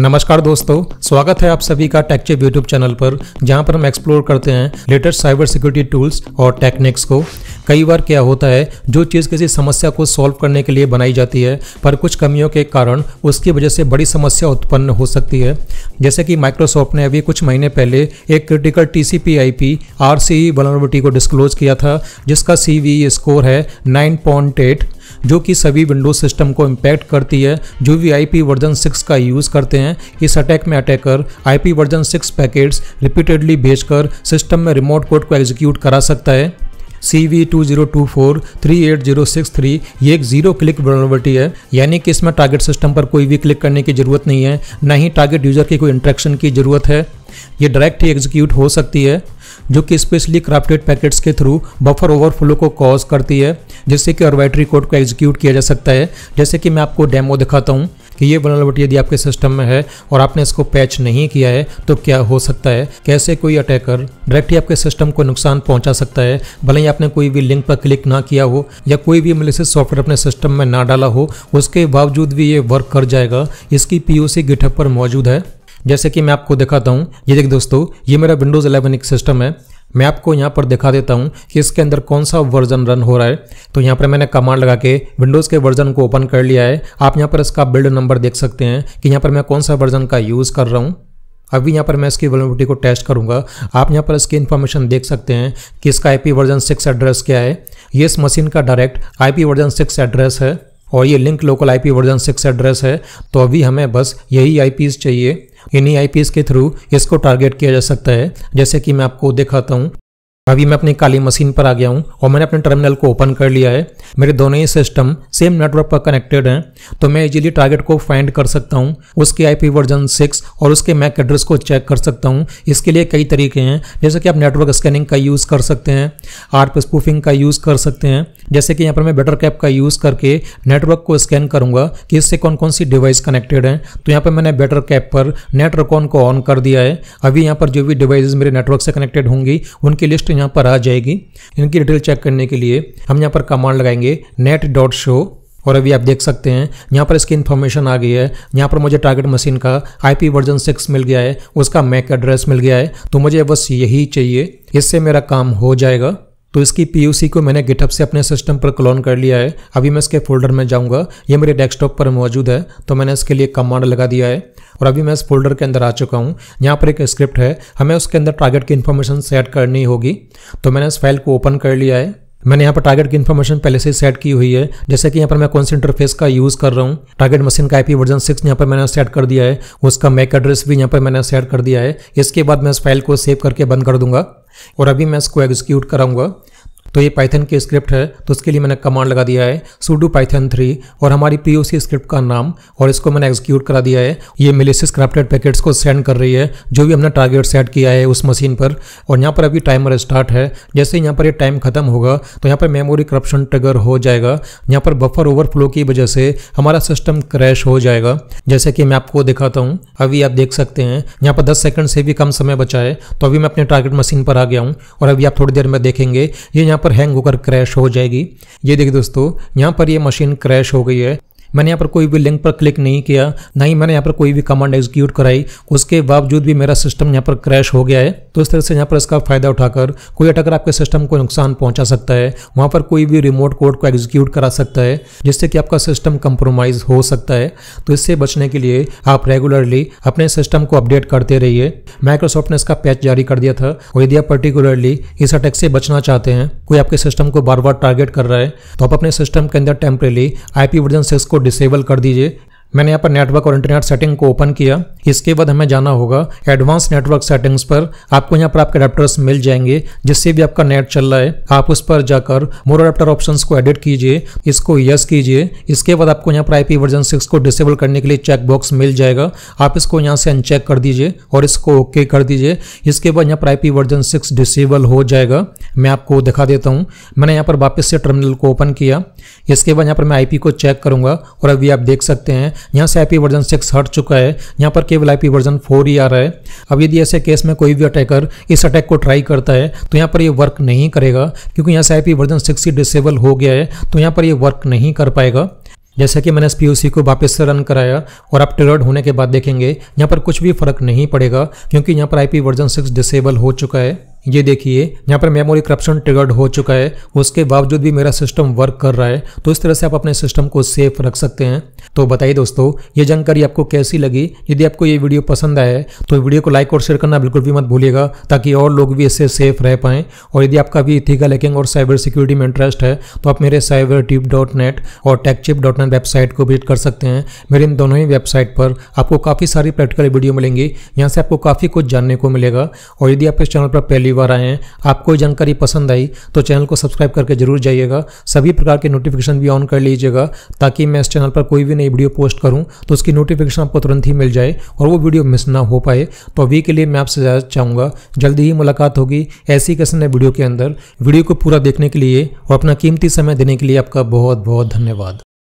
नमस्कार दोस्तों स्वागत है आप सभी का टेकचेप यूट्यूब चैनल पर जहां पर हम एक्सप्लोर करते हैं लेटेस्ट साइबर सिक्योरिटी टूल्स और टेक्निक्स को कई बार क्या होता है जो चीज़ किसी समस्या को सॉल्व करने के लिए बनाई जाती है पर कुछ कमियों के कारण उसकी वजह से बड़ी समस्या उत्पन्न हो सकती है जैसे कि माइक्रोसॉफ्ट ने अभी कुछ महीने पहले एक critical T C P I P R C को डिस्क्लोज किया था जिसका सी वी स्कोर है नाइन पॉइंट एट जो कि सभी विंडोज सिस्टम को इम्पैक्ट करती है जो भी आई वर्जन सिक्स का यूज़ करते हैं इस अटैक में attacker I version six packets repeatedly भेजकर सिस्टम में रिमोट कोड को एग्जीक्यूट करा सकता है C V two zero two four three eight zero six three ये एक जीरो क्लिक वर्नोवर्टी है यानी कि इसमें टारगेट सिस्टम पर कोई भी क्लिक करने की ज़रूरत नहीं है ना ही टारगेट यूजर की कोई इंट्रैक्शन की ज़रूरत है ये डायरेक्ट ही एग्जीक्यूट हो सकती है जो कि स्पेशली क्राफ्टेड पैकेट्स के थ्रू बफर ओवरफ्लो को कॉज करती है जिससे कि ऑर्बिटरी कोड को एग्जीक्यूट किया जा सकता है जैसे कि मैं आपको डेमो दिखाता हूँ कि ये वनरेबिलिटी यदि आपके सिस्टम में है और आपने इसको पैच नहीं किया है तो क्या हो सकता है कैसे कोई अटैकर डायरेक्टली आपके सिस्टम को नुकसान पहुंचा सकता है भले ही आपने कोई भी लिंक पर क्लिक ना किया हो या कोई भी मिले सॉफ्टवेयर अपने सिस्टम में ना डाला हो उसके बावजूद भी ये वर्क कर जाएगा इसकी पी ओ पर मौजूद है जैसे कि मैं आपको दिखाता हूँ ये देख दोस्तों ये मेरा विंडोज़ एलेवन एक सिस्टम है मैं आपको यहाँ पर दिखा देता हूँ कि इसके अंदर कौन सा वर्जन रन हो रहा है तो यहाँ पर मैंने कमांड लगा के विंडोज़ के वर्जन को ओपन कर लिया है आप यहाँ पर इसका बिल्ड नंबर देख सकते हैं कि यहाँ पर मैं कौन सा वर्जन का यूज़ कर रहा हूँ अभी यहाँ पर मैं इसकी अवेलेबिलिटी को टेस्ट करूँगा आप यहाँ पर इसकी इन्फॉर्मेशन देख सकते हैं कि इसका आई वर्जन सिक्स एड्रेस क्या है ये इस मशीन का direct I version six address है और ये link local IP version six address है तो अभी हमें बस यही आईपीज चाहिए इन्हीं आईपीएस के थ्रू इसको टारगेट किया जा सकता है जैसे कि मैं आपको दिखाता हूँ अभी मैं अपनी काली मशीन पर आ गया हूँ और मैंने अपने टर्मिनल को ओपन कर लिया है मेरे दोनों ही सिस्टम सेम नेटवर्क पर कनेक्टेड हैं तो मैं इजीली टारगेट को फाइंड कर सकता हूँ उसके आईपी वर्जन सिक्स और उसके मैक एड्रेस को चेक कर सकता हूँ इसके लिए कई तरीके हैं जैसे कि आप नेटवर्क स्कैनिंग का यूज़ कर सकते हैं आर्प स्पूफिंग का यूज़ कर सकते हैं जैसे कि यहाँ पर मैं बेटर कैप का यूज़ करके नेटवर्क को स्कैन करूँगा कि इससे कौन कौन सी डिवाइस कनेक्टेड हैं तो यहाँ पर मैंने बेटर कैप पर नेटवर्क को ऑन कर दिया है अभी यहाँ पर जो भी डिवाइस मेरे नेटवर्क से कनेक्टेड होंगी उनकी लिस्ट यहाँ पर आ जाएगी इनकी डिटेल चेक करने के लिए हम यहाँ पर कमांड लगाएंगे नेट डॉट शो और अभी आप देख सकते हैं यहाँ पर इसकी इन्फॉर्मेशन आ गई है यहाँ पर मुझे टारगेट मशीन का आईपी वर्जन सिक्स मिल गया है उसका मैक एड्रेस मिल गया है तो मुझे बस यही चाहिए इससे मेरा काम हो जाएगा तो इसकी पी को मैंने गिटअप से अपने सिस्टम पर क्लोन कर लिया है अभी मैं इसके फोल्डर में जाऊँगा ये मेरे डेस्कटॉप पर मौजूद है तो मैंने इसके लिए कमांड लगा दिया है और अभी मैं इस फोल्डर के अंदर आ चुका हूँ यहाँ पर एक स्क्रिप्ट है हमें उसके अंदर टारगेट की इन्फॉर्मेशन सेट करनी होगी तो मैंने इस फाइल को ओपन कर लिया है मैंने यहाँ पर टारगेट की इन्फॉर्मेशन पहले से सेट की हुई है जैसे कि यहाँ पर मैं कौन से इंटरफेस का यूज़ कर रहा हूँ टारगेट मशीन का आईपी वर्जन सिक्स यहाँ पर मैंने सेट कर दिया है उसका मैक एड्रेस भी यहाँ पर मैंने सेट कर दिया है इसके बाद मैं इस फाइल को सेव करके बंद कर दूंगा और अभी मैं इसको एग्जीक्यूट कराऊंगा तो ये पाइथन की स्क्रिप्ट है तो उसके लिए मैंने कमांड लगा दिया है सूडू पाइथन थ्री और हमारी पी स्क्रिप्ट का नाम और इसको मैंने एग्जीक्यूट करा दिया है ये मिलेसिस क्राफ्टेड पैकेट्स को सेंड कर रही है जो भी हमने टारगेट सेट किया है उस मशीन पर और यहाँ पर अभी टाइमर स्टार्ट है जैसे यहाँ पर ये टाइम खत्म होगा तो यहाँ पर मेमोरी करप्शन ट्रिगर हो जाएगा यहाँ पर बफर ओवरफ्लो की वजह से हमारा सिस्टम क्रैश हो जाएगा जैसे कि मैं आपको दिखाता हूँ अभी आप देख सकते हैं यहाँ पर दस सेकंड से भी कम समय बचा है तो अभी मैं अपने टारगेट मशीन पर आ गया हूँ और अभी आप थोड़ी देर में देखेंगे ये यहाँ पर पर हैंग होकर क्रैश हो जाएगी ये देखिए दोस्तों यहाँ पर ये मशीन क्रैश हो गई है मैंने यहाँ पर कोई भी लिंक पर क्लिक नहीं किया ना ही मैंने यहाँ पर कोई भी कमांड एग्जीक्यूट कराई उसके बावजूद भी मेरा सिस्टम यहाँ पर क्रैश हो गया है तो इस तरह से यहाँ पर इसका फायदा उठाकर कोई अटकर आपके सिस्टम को नुकसान पहुंचा सकता है वहाँ पर कोई भी रिमोट कोड को एग्जीक्यूट करा सकता है जिससे कि आपका सिस्टम कंप्रोमाइज हो सकता है तो इससे बचने के लिए आप रेगुलरली अपने सिस्टम को अपडेट करते रहिए माइक्रोसॉफ्ट ने इसका पैच जारी कर दिया था और यदि आप पर्टिकुलरली इस अटैक से बचना चाहते हैं कोई आपके सिस्टम को बार बार टारगेट कर रहा है तो आप अपने सिस्टम के अंदर टेम्परेली आईपी वर्जन सिक्स को डिसेबल कर दीजिए मैंने यहाँ पर नेटवर्क और इंटरनेट सेटिंग को ओपन किया इसके बाद हमें जाना होगा एडवांस नेटवर्क सेटिंग्स पर आपको यहाँ पर आपके अडेप्टर्स मिल जाएंगे जिससे भी आपका नेट चल रहा है आप उस पर जाकर मोर अडेप्टर ऑप्शन को एडिट कीजिए इसको यस कीजिए इसके बाद आपको यहाँ पर आईपी वर्जन सिक्स को डिसेबल करने के लिए चेकबॉक्स मिल जाएगा आप इसको यहाँ से अनचेक कर दीजिए और इसको ओके कर दीजिए इसके बाद यहाँ पर पी वर्जन सिक्स डिसेबल हो जाएगा मैं आपको दिखा देता हूँ मैंने यहाँ पर वापस से टर्मिनल को ओपन किया इसके बाद यहाँ पर मैं पी को चेक करूँगा और अभी आप देख सकते हैं यहाँ से आईपी वर्जन सिक्स हट चुका है यहाँ पर केवल आईपी वर्जन फोर ही आ रहा है अब यदि ऐसे केस में कोई भी अटैकर इस अटैक को ट्राई करता है तो यहाँ पर ये वर्क नहीं करेगा क्योंकि यहाँ से आईपी वर्जन सिक्स ही डिसेबल हो गया है तो यहाँ पर ये वर्क नहीं कर पाएगा जैसे कि मैंने एस पी को वापस से रन कराया और आप टेलर्ड होने के बाद देखेंगे यहाँ पर कुछ भी फर्क नहीं पड़ेगा क्योंकि यहाँ पर आईपी वर्जन सिक्स डिसेबल हो चुका है ये देखिए यहाँ पर मेमोरी करप्शन ट्रिगर्ड हो चुका है उसके बावजूद भी मेरा सिस्टम वर्क कर रहा है तो इस तरह से आप अपने सिस्टम को सेफ रख सकते हैं तो बताइए दोस्तों ये जानकारी आपको कैसी लगी यदि आपको ये वीडियो पसंद आए तो वीडियो को लाइक और शेयर करना बिल्कुल भी मत भूलिएगा ताकि और लोग भी इससे सेफ रह पाएँ और यदि आपका भी इथिकल हैकिंग और साइबर सिक्योरिटी में इंटरेस्ट है तो आप मेरे साइबर टिप डॉट नेट और टेकचिप डॉट नेट वेबसाइट को विजिट कर सकते हैं मेरे इन दोनों ही वेबसाइट पर आपको काफ़ी सारी प्रैक्टिकल वीडियो मिलेंगी यहाँ से आपको काफ़ी कुछ जानने को मिलेगा और यदि आप इस चैनल पर पहली बार आए हैं आपको जानकारी पसंद आई तो चैनल को सब्सक्राइब करके जरूर जाइएगा सभी प्रकार के नोटिफिकेशन भी ऑन कर लीजिएगा ताकि मैं इस चैनल पर कोई भी नई वीडियो पोस्ट करूँ तो उसकी नोटिफिकेशन आपको तुरंत ही मिल जाए और वो वीडियो मिस ना हो पाए तो अभी के लिए मैं आपसे ज्यादा चाहूँगा जल्दी ही मुलाकात होगी ऐसी कैसे नए वीडियो के अंदर वीडियो को पूरा देखने के लिए और अपना कीमती समय देने के लिए आपका बहुत बहुत धन्यवाद